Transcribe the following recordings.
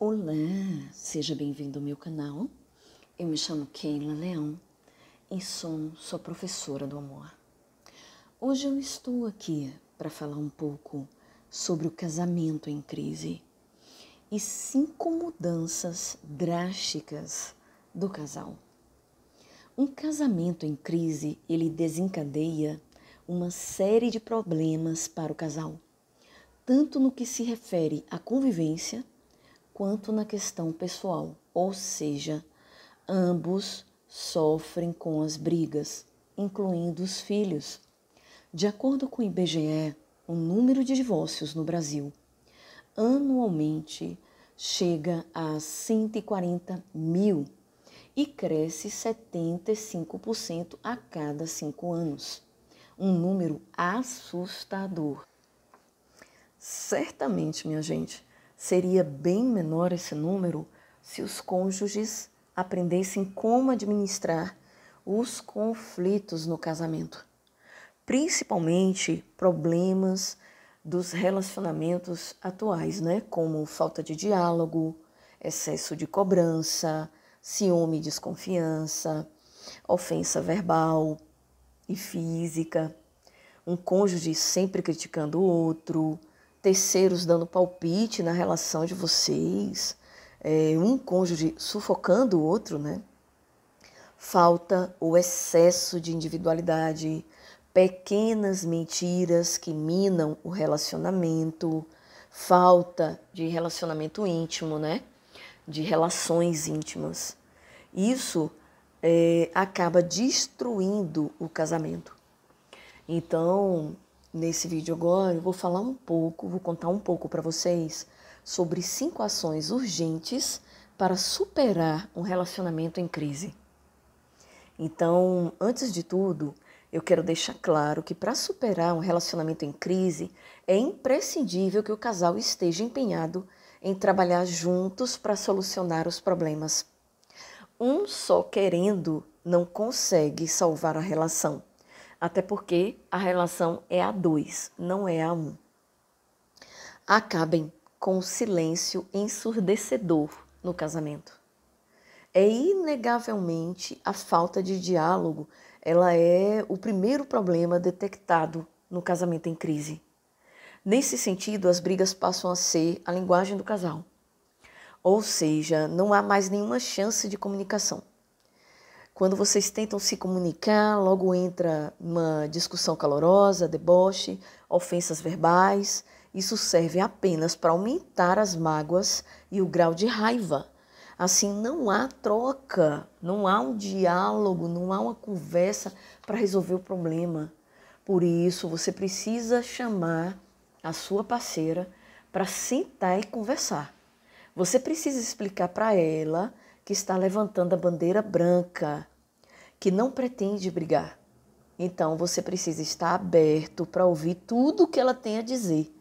Olá, seja bem-vindo ao meu canal. Eu me chamo Keila Leão e sou sua professora do amor. Hoje eu estou aqui para falar um pouco sobre o casamento em crise e cinco mudanças drásticas do casal. Um casamento em crise, ele desencadeia uma série de problemas para o casal, tanto no que se refere à convivência quanto na questão pessoal, ou seja, ambos sofrem com as brigas, incluindo os filhos. De acordo com o IBGE, o número de divórcios no Brasil anualmente chega a 140 mil e cresce 75% a cada cinco anos. Um número assustador. Certamente, minha gente, Seria bem menor esse número se os cônjuges aprendessem como administrar os conflitos no casamento, principalmente problemas dos relacionamentos atuais, né? Como falta de diálogo, excesso de cobrança, ciúme e desconfiança, ofensa verbal e física, um cônjuge sempre criticando o outro, terceiros dando palpite na relação de vocês, é, um cônjuge sufocando o outro, né? Falta o excesso de individualidade, pequenas mentiras que minam o relacionamento, falta de relacionamento íntimo, né? De relações íntimas. Isso é, acaba destruindo o casamento. Então, Nesse vídeo agora eu vou falar um pouco, vou contar um pouco para vocês sobre cinco ações urgentes para superar um relacionamento em crise. Então, antes de tudo, eu quero deixar claro que para superar um relacionamento em crise é imprescindível que o casal esteja empenhado em trabalhar juntos para solucionar os problemas. Um só querendo não consegue salvar a relação até porque a relação é a dois, não é a um. Acabem com o silêncio ensurdecedor no casamento. É inegavelmente a falta de diálogo, ela é o primeiro problema detectado no casamento em crise. Nesse sentido, as brigas passam a ser a linguagem do casal. Ou seja, não há mais nenhuma chance de comunicação. Quando vocês tentam se comunicar, logo entra uma discussão calorosa, deboche, ofensas verbais. Isso serve apenas para aumentar as mágoas e o grau de raiva. Assim, não há troca, não há um diálogo, não há uma conversa para resolver o problema. Por isso, você precisa chamar a sua parceira para sentar e conversar. Você precisa explicar para ela que está levantando a bandeira branca, que não pretende brigar. Então você precisa estar aberto para ouvir tudo o que ela tem a dizer,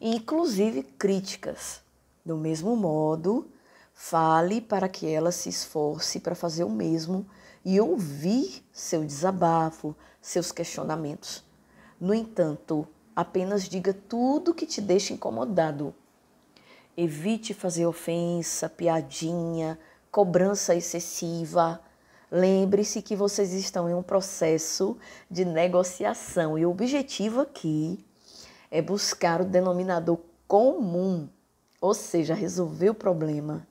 inclusive críticas. Do mesmo modo, fale para que ela se esforce para fazer o mesmo e ouvir seu desabafo, seus questionamentos. No entanto, apenas diga tudo que te deixa incomodado. Evite fazer ofensa, piadinha, cobrança excessiva. Lembre-se que vocês estão em um processo de negociação e o objetivo aqui é buscar o denominador comum, ou seja, resolver o problema.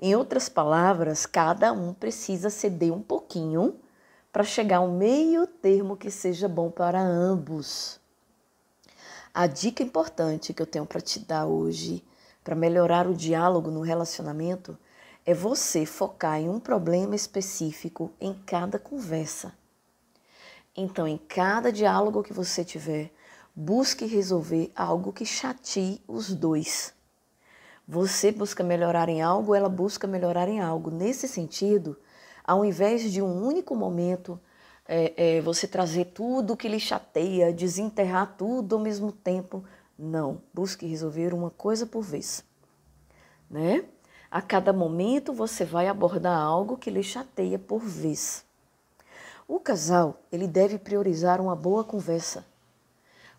Em outras palavras, cada um precisa ceder um pouquinho para chegar ao meio termo que seja bom para ambos. A dica importante que eu tenho para te dar hoje para melhorar o diálogo no relacionamento é você focar em um problema específico em cada conversa. Então, em cada diálogo que você tiver, busque resolver algo que chateie os dois. Você busca melhorar em algo, ela busca melhorar em algo. Nesse sentido, ao invés de um único momento, é, é, você trazer tudo que lhe chateia, desenterrar tudo ao mesmo tempo, não. Busque resolver uma coisa por vez, né? A cada momento você vai abordar algo que lhe chateia por vez. O casal, ele deve priorizar uma boa conversa.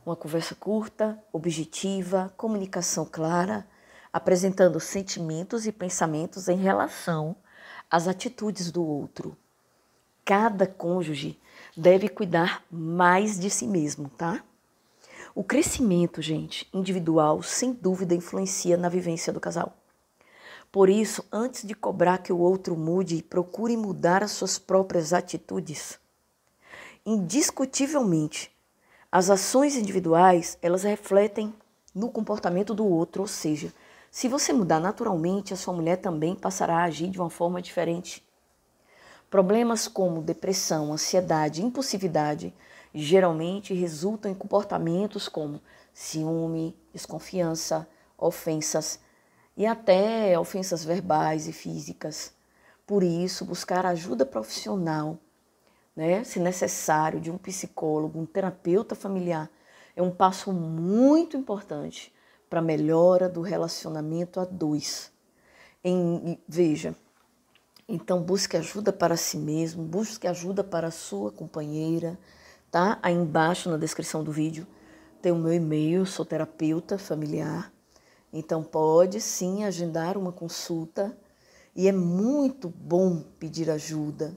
Uma conversa curta, objetiva, comunicação clara, apresentando sentimentos e pensamentos em relação às atitudes do outro. Cada cônjuge deve cuidar mais de si mesmo, tá? O crescimento, gente, individual, sem dúvida influencia na vivência do casal. Por isso, antes de cobrar que o outro mude, procure mudar as suas próprias atitudes. Indiscutivelmente, as ações individuais, elas refletem no comportamento do outro, ou seja, se você mudar naturalmente, a sua mulher também passará a agir de uma forma diferente. Problemas como depressão, ansiedade, impulsividade geralmente resultam em comportamentos como ciúme, desconfiança, ofensas, e até ofensas verbais e físicas. Por isso, buscar ajuda profissional, né, se necessário, de um psicólogo, um terapeuta familiar, é um passo muito importante para a melhora do relacionamento a dois. Em, veja, então busque ajuda para si mesmo, busque ajuda para a sua companheira, tá? Aí embaixo na descrição do vídeo tem o meu e-mail, sou terapeuta familiar. Então, pode sim agendar uma consulta e é muito bom pedir ajuda.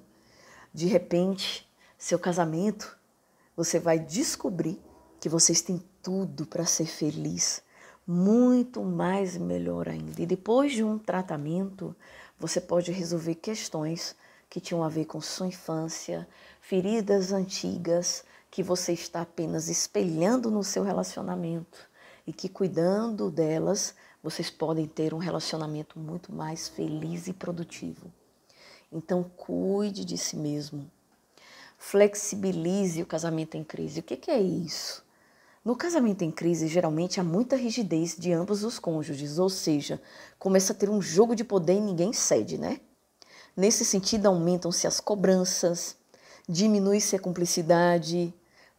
De repente, seu casamento, você vai descobrir que vocês têm tudo para ser feliz, muito mais e melhor ainda. E depois de um tratamento, você pode resolver questões que tinham a ver com sua infância, feridas antigas que você está apenas espelhando no seu relacionamento e que cuidando delas, vocês podem ter um relacionamento muito mais feliz e produtivo. Então, cuide de si mesmo. Flexibilize o casamento em crise. O que, que é isso? No casamento em crise, geralmente há muita rigidez de ambos os cônjuges, ou seja, começa a ter um jogo de poder e ninguém cede, né? Nesse sentido, aumentam-se as cobranças, diminui-se a cumplicidade,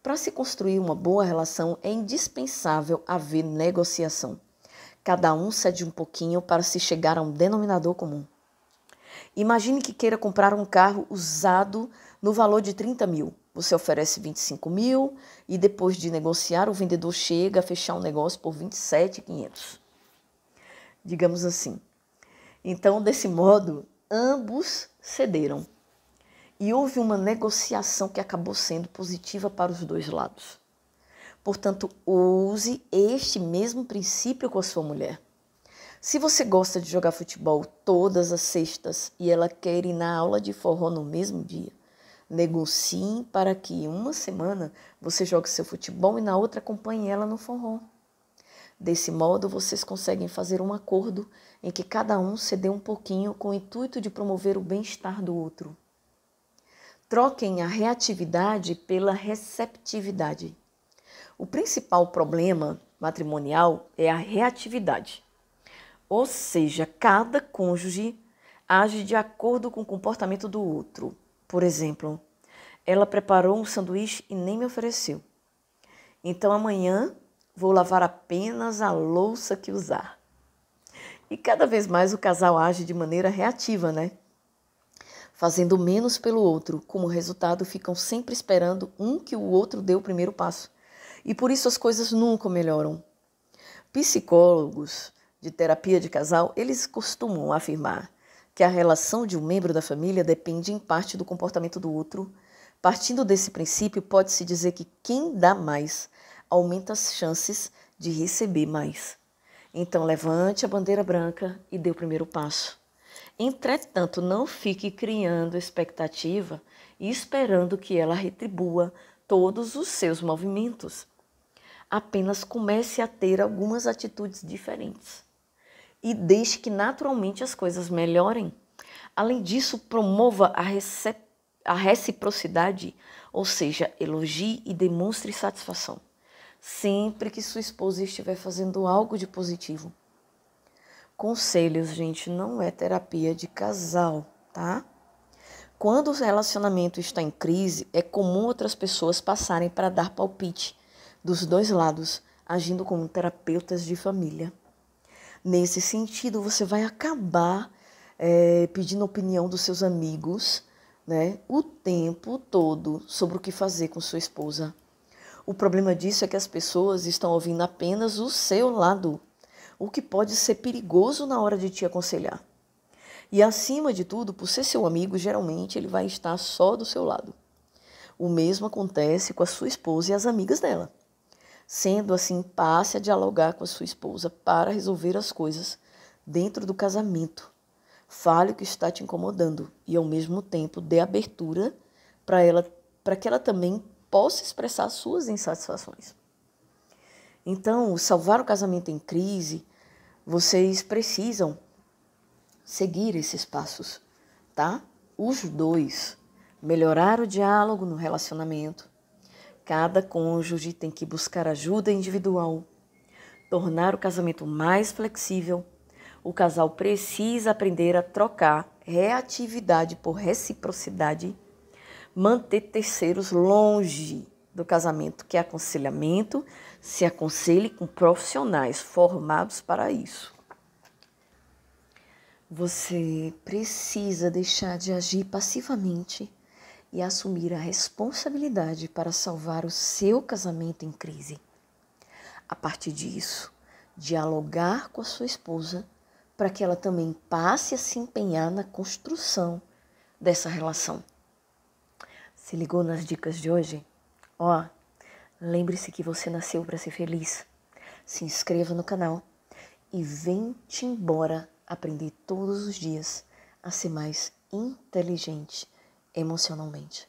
para se construir uma boa relação, é indispensável haver negociação. Cada um cede um pouquinho para se chegar a um denominador comum. Imagine que queira comprar um carro usado no valor de 30 mil. Você oferece 25 mil e depois de negociar, o vendedor chega a fechar um negócio por 27,500. Digamos assim. Então, desse modo, ambos cederam. E houve uma negociação que acabou sendo positiva para os dois lados. Portanto, use este mesmo princípio com a sua mulher. Se você gosta de jogar futebol todas as sextas e ela quer ir na aula de forró no mesmo dia, negocie para que uma semana você jogue seu futebol e na outra acompanhe ela no forró. Desse modo, vocês conseguem fazer um acordo em que cada um cede um pouquinho com o intuito de promover o bem-estar do outro. Troquem a reatividade pela receptividade. O principal problema matrimonial é a reatividade, ou seja, cada cônjuge age de acordo com o comportamento do outro. Por exemplo, ela preparou um sanduíche e nem me ofereceu. Então amanhã vou lavar apenas a louça que usar. E cada vez mais o casal age de maneira reativa, né? fazendo menos pelo outro. Como resultado, ficam sempre esperando um que o outro dê o primeiro passo. E por isso as coisas nunca melhoram. Psicólogos de terapia de casal, eles costumam afirmar que a relação de um membro da família depende em parte do comportamento do outro. Partindo desse princípio, pode-se dizer que quem dá mais aumenta as chances de receber mais. Então, levante a bandeira branca e dê o primeiro passo. Entretanto, não fique criando expectativa e esperando que ela retribua todos os seus movimentos. Apenas comece a ter algumas atitudes diferentes e deixe que naturalmente as coisas melhorem. Além disso, promova a, a reciprocidade, ou seja, elogie e demonstre satisfação sempre que sua esposa estiver fazendo algo de positivo. Conselhos, gente, não é terapia de casal, tá? Quando o relacionamento está em crise, é comum outras pessoas passarem para dar palpite dos dois lados, agindo como terapeutas de família. Nesse sentido, você vai acabar é, pedindo opinião dos seus amigos né, o tempo todo sobre o que fazer com sua esposa. O problema disso é que as pessoas estão ouvindo apenas o seu lado o que pode ser perigoso na hora de te aconselhar. E acima de tudo, por ser seu amigo, geralmente ele vai estar só do seu lado. O mesmo acontece com a sua esposa e as amigas dela. Sendo assim, passe a dialogar com a sua esposa para resolver as coisas dentro do casamento. Fale o que está te incomodando e, ao mesmo tempo, dê abertura para ela, para que ela também possa expressar suas insatisfações. Então, salvar o casamento em crise, vocês precisam seguir esses passos, tá? Os dois. Melhorar o diálogo no relacionamento. Cada cônjuge tem que buscar ajuda individual. Tornar o casamento mais flexível. O casal precisa aprender a trocar reatividade por reciprocidade. Manter terceiros longe do casamento, que é aconselhamento, se aconselhe com profissionais formados para isso. Você precisa deixar de agir passivamente e assumir a responsabilidade para salvar o seu casamento em crise. A partir disso, dialogar com a sua esposa para que ela também passe a se empenhar na construção dessa relação. Se ligou nas dicas de hoje? Ó, lembre-se que você nasceu para ser feliz. Se inscreva no canal e vem-te embora aprender todos os dias a ser mais inteligente emocionalmente.